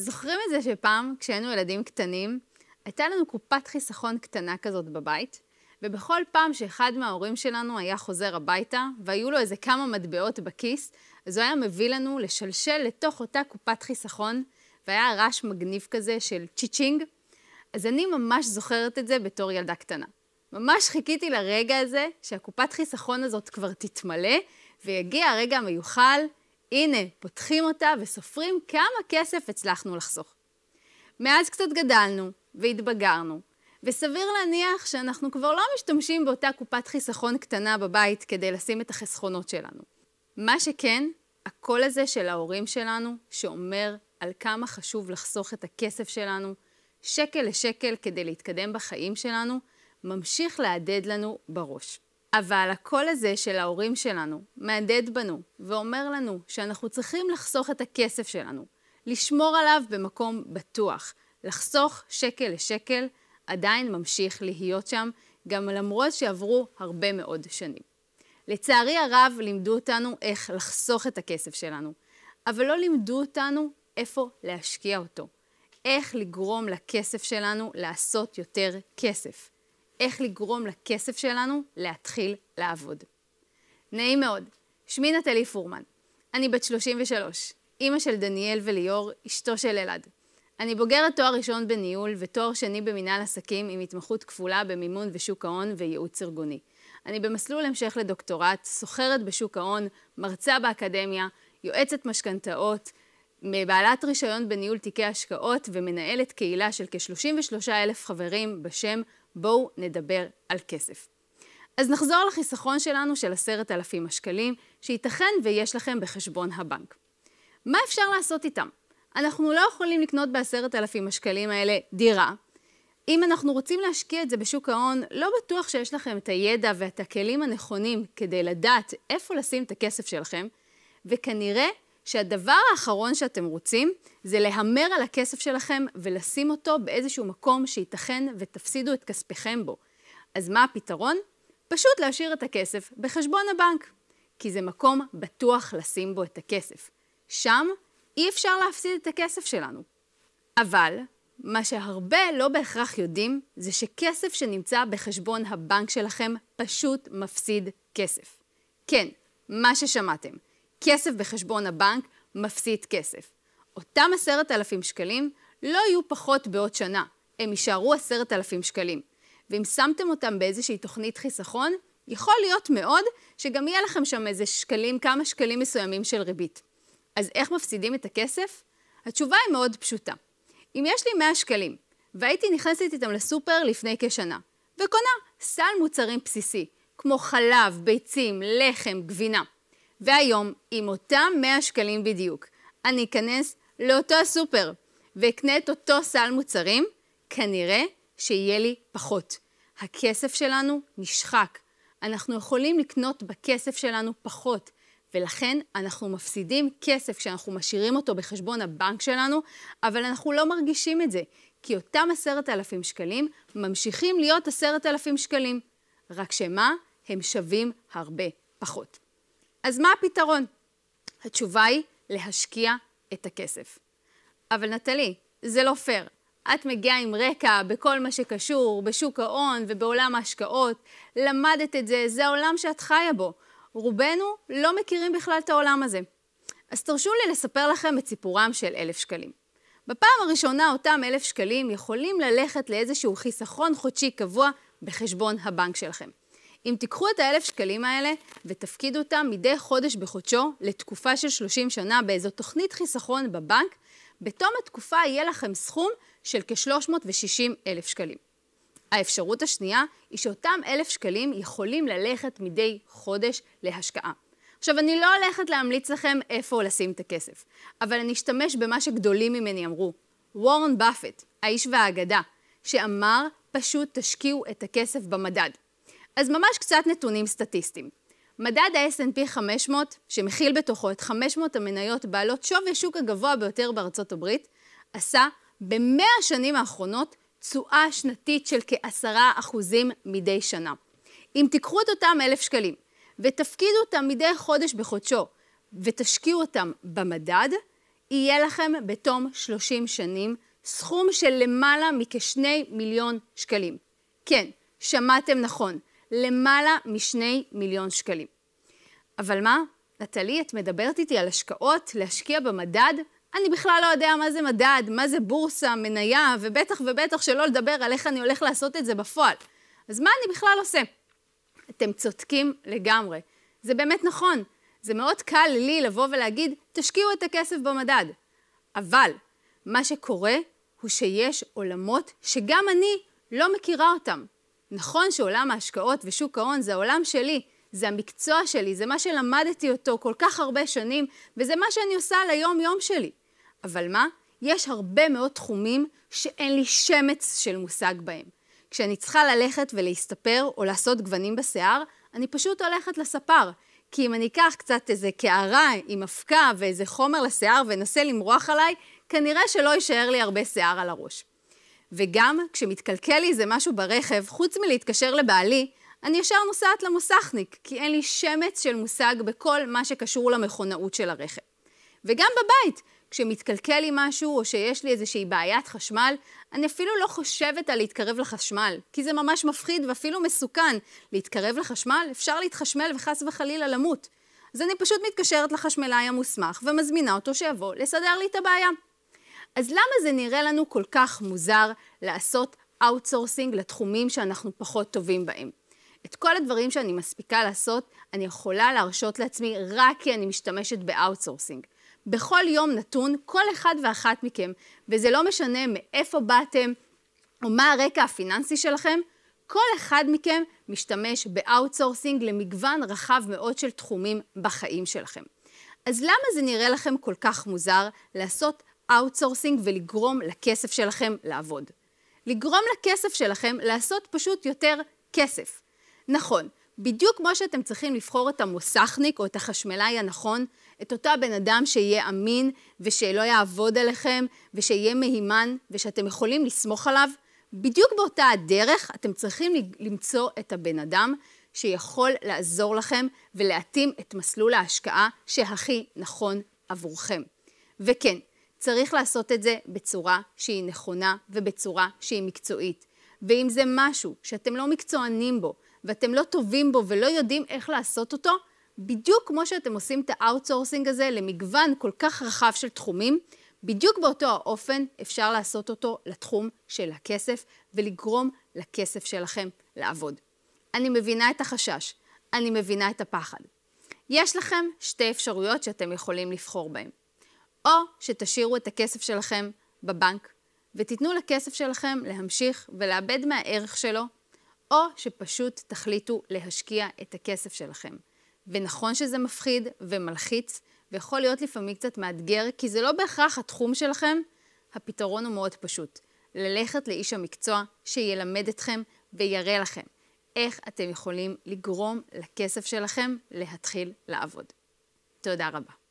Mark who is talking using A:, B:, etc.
A: זוכרים את זה שפעם, כשהיינו ילדים קטנים, הייתה לנו קופת חיסכון קטנה כזאת בבית, ובכל פעם שאחד מההורים שלנו היה חוזר הביתה, והיו לו איזה כמה מטבעות בכיס, אז הוא היה מביא לנו לשלשל לתוך אותה קופת חיסכון, והיה רעש מגניב כזה של צ'יצ'ינג. אז אני ממש זוכרת את זה בתור ילדה קטנה. ממש חיכיתי לרגע הזה שהקופת חיסכון הזאת כבר תתמלא, ויגיע הרגע המיוחל הנה, פותחים אותה וסופרים כמה כסף הצלחנו לחסוך. מאז קצת גדלנו והתבגרנו, וסביר להניח שאנחנו כבר לא משתמשים באותה קופת חיסכון קטנה בבית כדי לשים את החסכונות שלנו. מה שכן, הקול הזה של ההורים שלנו, שאומר על כמה חשוב לחסוך את הכסף שלנו, שקל לשקל כדי להתקדם בחיים שלנו, ממשיך להדהד לנו בראש. אבל הקול הזה של ההורים שלנו מהדהד בנו ואומר לנו שאנחנו צריכים לחסוך את הכסף שלנו, לשמור עליו במקום בטוח, לחסוך שקל לשקל עדיין ממשיך להיות שם, גם למרות שעברו הרבה מאוד שנים. לצערי הרב לימדו אותנו איך לחסוך את הכסף שלנו, אבל לא לימדו אותנו איפה להשקיע אותו, איך לגרום לכסף שלנו לעשות יותר כסף. איך לגרום לכסף שלנו להתחיל לעבוד. נעים מאוד, שמי נטלי פורמן. אני בת 33, אימא של דניאל וליאור, אשתו של אלעד. אני בוגרת תואר ראשון בניהול ותואר שני במנהל עסקים עם התמחות כפולה במימון ושוק ההון וייעוץ ארגוני. אני במסלול המשך לדוקטורט, סוחרת בשוק ההון, מרצה באקדמיה, יועצת משכנתאות, מבעלת רישיון בניהול תיקי השקעות ומנהלת קהילה של כ-33 אלף חברים בשם בואו נדבר על כסף. אז נחזור לחיסכון שלנו של עשרת אלפים השקלים, שייתכן ויש לכם בחשבון הבנק. מה אפשר לעשות איתם? אנחנו לא יכולים לקנות בעשרת אלפים השקלים האלה דירה. אם אנחנו רוצים להשקיע את זה בשוק ההון, לא בטוח שיש לכם את הידע ואת הכלים הנכונים כדי לדעת איפה לשים את הכסף שלכם, וכנראה שהדבר האחרון שאתם רוצים זה להמר על הכסף שלכם ולשים אותו באיזשהו מקום שייתכן ותפסידו את כספיכם בו. אז מה הפתרון? פשוט להשאיר את הכסף בחשבון הבנק, כי זה מקום בטוח לשים בו את הכסף. שם אי אפשר להפסיד את הכסף שלנו. אבל מה שהרבה לא בהכרח יודעים זה שכסף שנמצא בחשבון הבנק שלכם פשוט מפסיד כסף. כן, מה ששמעתם. כסף בחשבון הבנק, מפסיד כסף. אותם עשרת אלפים שקלים לא יהיו פחות בעוד שנה, הם יישארו עשרת אלפים שקלים. ואם שמתם אותם באיזושהי תוכנית חיסכון, יכול להיות מאוד שגם יהיה לכם שם איזה שקלים, כמה שקלים מסוימים של ריבית. אז איך מפסידים את הכסף? התשובה היא מאוד פשוטה. אם יש לי 100 שקלים, והייתי נכנסת איתם לסופר לפני כשנה, וקונה סל מוצרים בסיסי, כמו חלב, ביצים, לחם, גבינה, והיום, עם אותם 100 שקלים בדיוק, אני אכנס לאותו הסופר ואקנה את אותו סל מוצרים, כנראה שיהיה לי פחות. הכסף שלנו נשחק. אנחנו יכולים לקנות בכסף שלנו פחות, ולכן אנחנו מפסידים כסף כשאנחנו משאירים אותו בחשבון הבנק שלנו, אבל אנחנו לא מרגישים את זה, כי אותם עשרת אלפים שקלים ממשיכים להיות עשרת אלפים שקלים. רק שמה? הם שווים הרבה פחות. אז מה הפתרון? התשובה היא להשקיע את הכסף. אבל נטלי, זה לא פייר. את מגיעה עם רקע בכל מה שקשור בשוק ההון ובעולם ההשקעות, למדת את זה, זה העולם שאת חיה בו. רובנו לא מכירים בכלל את העולם הזה. אז תרשו לי לספר לכם את סיפורם של אלף שקלים. בפעם הראשונה אותם אלף שקלים יכולים ללכת לאיזשהו חיסכון חודשי קבוע בחשבון הבנק שלכם. אם תיקחו את האלף שקלים האלה ותפקידו אותם מדי חודש בחודשו לתקופה של 30 שנה באיזו תוכנית חיסכון בבנק, בתום התקופה יהיה לכם סכום של כ-360 אלף שקלים. האפשרות השנייה היא שאותם אלף שקלים יכולים ללכת מדי חודש להשקעה. עכשיו, אני לא הולכת להמליץ לכם איפה לשים את הכסף, אבל אני אשתמש במה שגדולים ממני אמרו. וורן באפט, האיש והאגדה, שאמר פשוט תשקיעו את הכסף במדד. אז ממש קצת נתונים סטטיסטיים. מדד ה-S&P 500, שמכיל בתוכו את 500 המניות בעלות שווי השוק הגבוה ביותר בארצות הברית, עשה במאה השנים האחרונות תשואה שנתית של כ-10% מדי שנה. אם תיקחו את אותם 1,000 שקלים ותפקידו אותם מדי חודש בחודשו ותשקיעו אותם במדד, יהיה לכם בתום 30 שנים סכום של למעלה מכ-2 מיליון שקלים. כן, שמעתם נכון, למעלה משני מיליון שקלים. אבל מה? נטלי, את מדברת איתי על השקעות, להשקיע במדד? אני בכלל לא יודע מה זה מדד, מה זה בורסה, מניה, ובטח ובטח שלא לדבר על איך אני הולך לעשות את זה בפועל. אז מה אני בכלל עושה? אתם צודקים לגמרי. זה באמת נכון. זה מאוד קל לי לבוא ולהגיד, תשקיעו את הכסף במדד. אבל מה שקורה הוא שיש עולמות שגם אני לא מכירה אותם. נכון שעולם ההשקעות ושוק ההון זה העולם שלי, זה המקצוע שלי, זה מה שלמדתי אותו כל כך הרבה שנים, וזה מה שאני עושה על היום-יום שלי. אבל מה? יש הרבה מאוד תחומים שאין לי שמץ של מושג בהם. כשאני צריכה ללכת ולהסתפר או לעשות גוונים בשיער, אני פשוט הולכת לספר. כי אם אני אקח קצת איזה קערה עם אבקה ואיזה חומר לשיער ואנסה למרוח עליי, כנראה שלא יישאר לי הרבה שיער על הראש. וגם כשמתקלקל לי איזה משהו ברכב, חוץ מלהתקשר לבעלי, אני ישר נוסעת למוסכניק, כי אין לי שמץ של מושג בכל מה שקשור למכונאות של הרכב. וגם בבית, כשמתקלקל לי משהו או שיש לי איזושהי בעיית חשמל, אני אפילו לא חושבת על להתקרב לחשמל, כי זה ממש מפחיד ואפילו מסוכן. להתקרב לחשמל, אפשר להתחשמל וחס וחלילה למות. אז אני פשוט מתקשרת לחשמלאי המוסמך ומזמינה אותו שיבוא לסדר לי את הבעיה. אז למה זה נראה לנו כל כך מוזר לעשות אאוטסורסינג לתחומים שאנחנו פחות טובים בהם? את כל הדברים שאני מספיקה לעשות, אני יכולה להרשות לעצמי רק כי אני משתמשת באאוטסורסינג. בכל יום נתון, כל אחד ואחת מכם, וזה לא משנה מאיפה באתם או מה הרקע הפיננסי שלכם, כל אחד מכם משתמש באאוטסורסינג למגוון רחב מאוד של תחומים בחיים שלכם. אז למה זה נראה לכם כל כך מוזר לעשות אאוטסורסינג ולגרום לכסף שלכם לעבוד. לגרום לכסף שלכם לעשות פשוט יותר כסף. נכון, בדיוק כמו שאתם צריכים לבחור את המוסכניק או את החשמלאי הנכון, את אותו הבן אדם שיהיה אמין ושלא יעבוד עליכם ושיהיה מהימן ושאתם יכולים לסמוך עליו, בדיוק באותה הדרך אתם צריכים למצוא את הבן אדם שיכול לעזור לכם ולהתאים את מסלול ההשקעה שהכי נכון עבורכם. וכן, צריך לעשות את זה בצורה שהיא נכונה ובצורה שהיא מקצועית. ואם זה משהו שאתם לא מקצוענים בו, ואתם לא טובים בו ולא יודעים איך לעשות אותו, בדיוק כמו שאתם עושים את האאוטסורסינג הזה למגוון כל כך רחב של תחומים, בדיוק באותו האופן אפשר לעשות אותו לתחום של הכסף ולגרום לכסף שלכם לעבוד. אני מבינה את החשש, אני מבינה את הפחד. יש לכם שתי אפשרויות שאתם יכולים לבחור בהן. או שתשאירו את הכסף שלכם בבנק ותיתנו לכסף שלכם להמשיך ולאבד מהערך שלו, או שפשוט תחליטו להשקיע את הכסף שלכם. ונכון שזה מפחיד ומלחיץ, ויכול להיות לפעמים קצת מאתגר, כי זה לא בהכרח התחום שלכם, הפתרון הוא מאוד פשוט. ללכת לאיש המקצוע שילמד אתכם ויראה לכם איך אתם יכולים לגרום לכסף שלכם להתחיל לעבוד. תודה רבה.